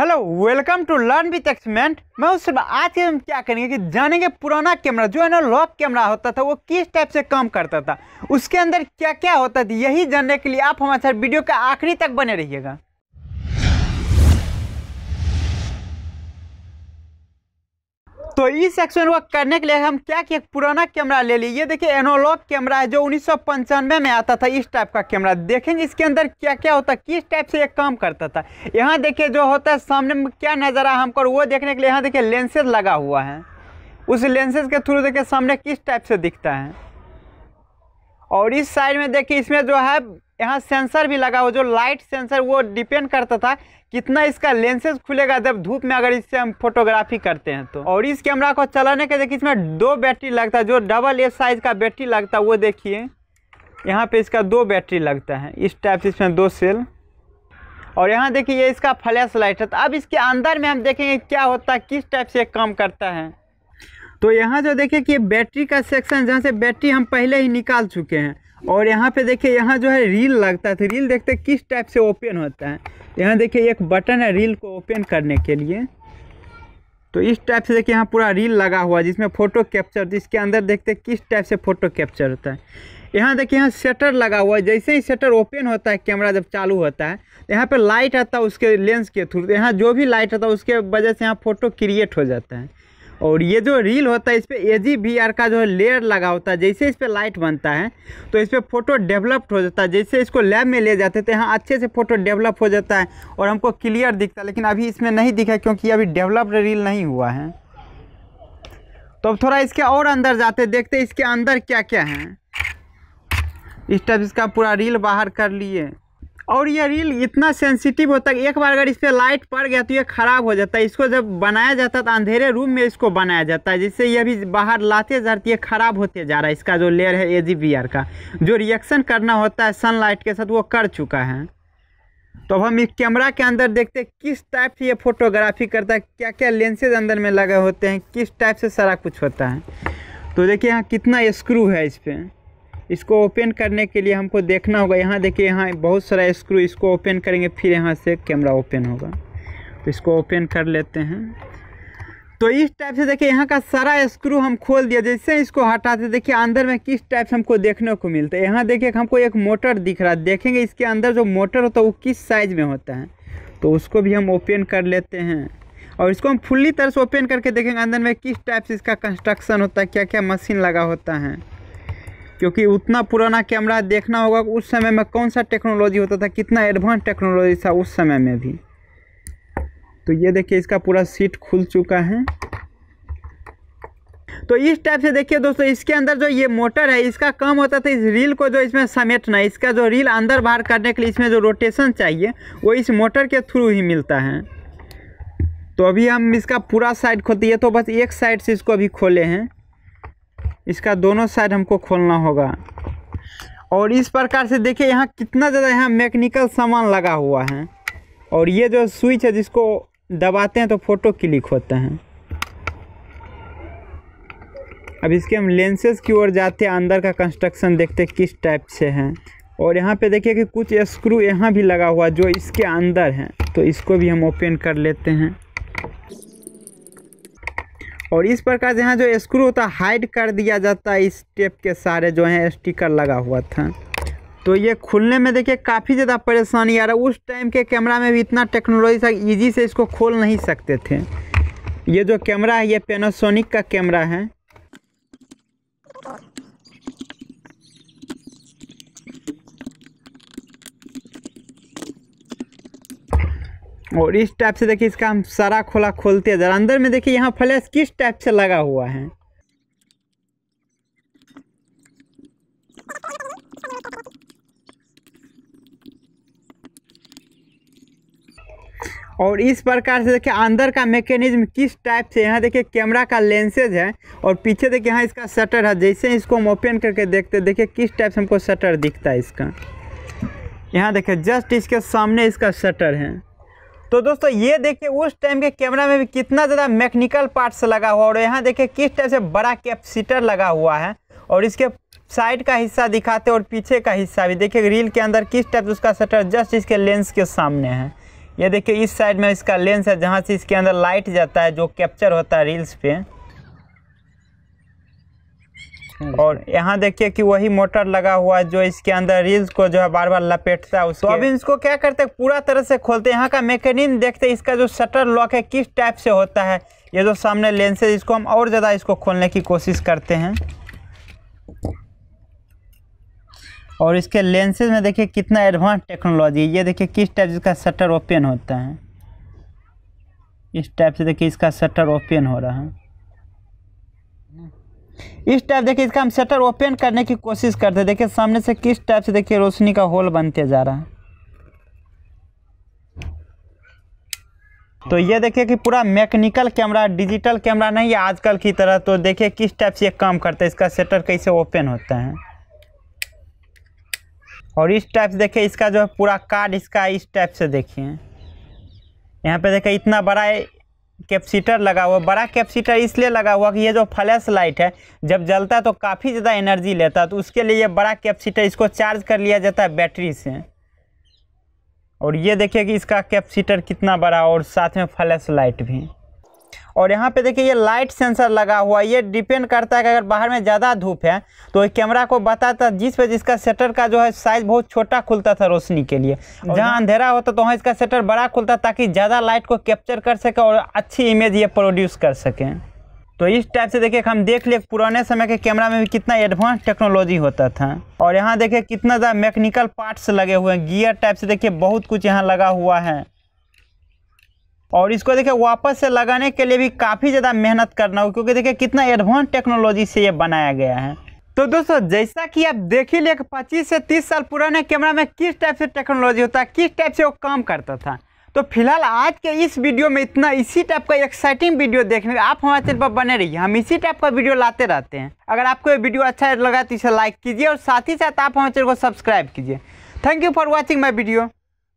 hello welcome to learn with एक्समेंट मैं उस आज के हम क्या करेंगे कि जानेंगे पुराना कैमरा जो है ना लॉक कैमरा होता था वो किस टाइप से काम करता था उसके अंदर क्या क्या होता था यही जानने के लिए आप हमारे साथ वीडियो के आखिरी तक बने रहिएगा तो इस एक्शन को करने के लिए हम क्या किया पुराना कैमरा ले ली ये देखिए एनोलॉग कैमरा है जो उन्नीस में आता था इस टाइप का कैमरा देखेंगे इसके अंदर क्या क्या होता किस टाइप से ये काम करता था यहाँ देखिए जो होता है सामने में क्या नज़र आ हमको वो देखने के लिए यहाँ देखिए लेंसेज लगा हुआ है उस लेंसेज के थ्रू देखिए सामने किस टाइप से दिखता है और इस साइड में देखिए इसमें जो है यहाँ सेंसर भी लगा हुआ जो लाइट सेंसर वो डिपेंड करता था कितना इसका लेंसेज खुलेगा जब धूप में अगर इससे हम फोटोग्राफी करते हैं तो और इस कैमरा को चलाने के देखिए इसमें दो बैटरी लगता है जो डबल ए साइज़ का बैटरी लगता है वो देखिए यहाँ पे इसका दो बैटरी लगता है इस टाइप से इसमें दो सेल और यहाँ देखिए ये इसका फ्लैश लाइट है तो अब इसके अंदर में हम देखेंगे क्या होता है किस टाइप से काम करता है तो यहाँ जो देखिए कि बैटरी का सेक्शन जहाँ से बैटरी हम पहले ही निकाल चुके हैं और यहाँ पे देखिए यहाँ जो है रील लगता है तो रील देखते किस टाइप से ओपन होता है यहाँ देखिए एक बटन है रील को ओपन करने के लिए तो इस टाइप से देखिए यहाँ पूरा रील लगा हुआ जिसमें फ़ोटो तो कैप्चर इसके अंदर देखते किस टाइप से फ़ोटो कैप्चर होता है यहाँ देखिए यहाँ शटर लगा हुआ है जैसे ही शटर ओपन होता है कैमरा जब चालू होता है तो यहाँ पर लाइट आता है उसके लेंस के थ्रू यहाँ जो भी लाइट आता है उसके वजह से यहाँ फ़ोटो क्रिएट हो जाता है और ये जो रील होता है इस पर ए जी का जो लेयर लगा होता है जैसे इस पर लाइट बनता है तो इस पर फोटो डेवलप्ड हो जाता है जैसे इसको लैब में ले जाते थे यहाँ अच्छे से फोटो डेवलप हो जाता है और हमको क्लियर दिखता है लेकिन अभी इसमें नहीं दिखा क्योंकि अभी डेवलप्ड रील नहीं हुआ है तो अब थोड़ा इसके और अंदर जाते देखते इसके अंदर क्या क्या है इस टाइप इसका पूरा रील बाहर कर लिए और ये रील इतना सेंसिटिव होता है एक बार अगर इस पर लाइट पड़ गया तो ये ख़राब हो जाता है इसको जब बनाया जाता है तो अंधेरे रूम में इसको बनाया जाता है जिससे ये भी बाहर लाते जाती है तो ख़राब होते जा रहा है इसका जो लेयर है ए जी का जो रिएक्शन करना होता है सनलाइट के साथ वो कर चुका है तो अब हम इस कैमरा के अंदर देखते हैं किस टाइप से ये फोटोग्राफी करता है क्या क्या लेंसेज अंदर में लगे होते हैं किस टाइप से सारा कुछ होता है तो देखिए यहाँ कितना स्क्रू है इस पर इसको ओपन करने के लिए हमको देखना होगा यहाँ देखिए यहाँ बहुत सारा स्क्रू इसको ओपन करेंगे फिर यहाँ से कैमरा ओपन होगा तो इसको ओपन कर लेते हैं तो इस टाइप से देखिए यहाँ का सारा स्क्रू हम खोल दिया जैसे इसको हटाते देखिए अंदर में किस टाइप से हमको देखने को मिलता है यहाँ देखिए हमको एक मोटर दिख रहा है देखेंगे इसके अंदर जो मोटर होता है वो किस साइज़ में होता है तो उसको भी हम ओपन कर लेते हैं और इसको हम फुल्ली तरह से ओपन करके देखेंगे अंदर में किस टाइप से इसका कंस्ट्रक्शन होता है क्या क्या मशीन लगा होता है क्योंकि उतना पुराना कैमरा देखना होगा उस समय में कौन सा टेक्नोलॉजी होता था कितना एडवांस टेक्नोलॉजी था उस समय में भी तो ये देखिए इसका पूरा सीट खुल चुका है तो इस टाइप से देखिए दोस्तों इसके अंदर जो ये मोटर है इसका काम होता था इस रील को जो इसमें समेटना इसका जो रील अंदर बाहर करने के लिए इसमें जो रोटेशन चाहिए वो इस मोटर के थ्रू ही मिलता है तो अभी हम इसका पूरा साइड खोलते ये तो बस एक साइड से इसको अभी खोले हैं इसका दोनों साइड हमको खोलना होगा और इस प्रकार से देखिए यहाँ कितना ज़्यादा यहाँ मैकेनिकल सामान लगा हुआ है और ये जो स्विच है जिसको दबाते हैं तो फ़ोटो क्लिक होते हैं अब इसके हम लेंसेज की ओर जाते हैं अंदर का कंस्ट्रक्शन देखते हैं किस टाइप से हैं और यहाँ पे देखिए कि कुछ स्क्रू यहाँ भी लगा हुआ जो इसके अंदर है तो इसको भी हम ओपन कर लेते हैं और इस प्रकार से यहाँ जो स्क्रू होता है हाइड कर दिया जाता है इस टेप के सारे जो है स्टिकर लगा हुआ था तो ये खुलने में देखिए काफ़ी ज़्यादा परेशानी आ रहा उस टाइम के कैमरा में भी इतना टेक्नोलॉजी था ईजी से इसको खोल नहीं सकते थे ये जो कैमरा है ये पेनासोनिक का कैमरा है और इस टाइप से देखिए इसका हम सारा खोला खोलते हैं ज़रा अंदर में देखिए यहाँ फ्लैश किस टाइप से लगा हुआ है और इस प्रकार से देखिए अंदर का मैकेनिज्म किस टाइप से यहाँ देखिए कैमरा का लेंसेज है और पीछे देखिए यहाँ इसका शटर है जैसे इसको हम ओपन करके देखते हैं देखिए किस टाइप से हमको शटर दिखता है इसका यहाँ देखिए जस्ट इसके सामने इसका शटर है तो दोस्तों ये देखिए उस टाइम के कैमरा में भी कितना ज़्यादा मैकेनिकल पार्ट्स लगा हुआ और यहाँ देखिए किस टाइप से बड़ा कैपेसिटर लगा हुआ है और इसके साइड का हिस्सा दिखाते और पीछे का हिस्सा भी देखिए रील के अंदर किस टाइप से उसका शटर जस्ट इसके लेंस के सामने है ये देखिए इस साइड में इसका लेंस है जहाँ से इसके अंदर लाइट जाता है जो कैप्चर होता है रील्स पर और यहाँ देखिए कि वही मोटर लगा हुआ है जो इसके अंदर रील्स को जो है बार बार लपेटता है उसको तो अभी इसको क्या करते हैं पूरा तरह से खोलते हैं यहाँ का मैकेनिज्म देखते हैं इसका जो शटर लॉक है किस टाइप से होता है ये जो सामने लेंस है इसको हम और ज़्यादा इसको खोलने की कोशिश करते हैं और इसके लेंसेज में देखिए कितना एडवांस टेक्नोलॉजी है ये देखिए किस टाइप इसका शटर ओपन होता है इस टाइप से देखिए इसका शटर ओपन हो रहा है इस टाइप देखिए इसका हम शटर ओपन करने की कोशिश करते हैं देखिए सामने से किस टाइप से देखिए रोशनी का होल बनते जा रहा है तो ये देखिए कि पूरा मैकेनिकल कैमरा डिजिटल कैमरा नहीं है आजकल की तरह तो देखिए किस टाइप से काम करता है इसका शटर कैसे ओपन होता है और इस टाइप से देखिए इसका जो है पूरा कार्ड इसका इस टाइप से देखिए यहाँ पे देखिए इतना बड़ा कैप्सीटर लगा हुआ बड़ा कैप्सीटर इसलिए लगा हुआ कि ये जो फ्लैश लाइट है जब जलता है तो काफ़ी ज़्यादा एनर्जी लेता है तो उसके लिए ये बड़ा कैप्सीटर इसको चार्ज कर लिया जाता है बैटरी से और ये देखिए कि इसका कैप्सीटर कितना बड़ा और साथ में फ्लैश लाइट भी और यहाँ पे देखिए ये लाइट सेंसर लगा हुआ है ये डिपेंड करता है कि अगर बाहर में ज़्यादा धूप है तो कैमरा को बताता जिस पर जिसका शटर का जो है साइज बहुत छोटा खुलता था रोशनी के लिए जहाँ अंधेरा होता तो वहाँ इसका शटर बड़ा खुलता ताकि ज़्यादा लाइट को कैप्चर कर सके और अच्छी इमेज ये प्रोड्यूस कर सकें तो इस टाइप से देखिए हम देख लिए पुराने समय के कैमरा में भी कितना एडवांस टेक्नोलॉजी होता था और यहाँ देखिए कितना ज़्यादा मैकेनिकल पार्ट्स लगे हुए हैं गियर टाइप से देखिए बहुत कुछ यहाँ लगा हुआ है और इसको देखिए वापस से लगाने के लिए भी काफ़ी ज़्यादा मेहनत करना हो क्योंकि देखिए कितना एडवांस टेक्नोलॉजी से ये बनाया गया है तो दोस्तों जैसा कि आप देख ही लिए पच्चीस से तीस साल पुराने कैमरा में किस टाइप से टेक्नोलॉजी होता है किस टाइप से वो काम करता था तो फिलहाल आज के इस वीडियो में इतना इसी टाइप का एक्साइटिंग वीडियो देखने का आप हमारे चैनल पर बने रहिए हम इसी टाइप का वीडियो लाते रहते हैं अगर आपको ये वीडियो अच्छा लगा तो इसे लाइक कीजिए और साथ ही साथ आप हमारे चैनल को सब्सक्राइब कीजिए thank you for watching my video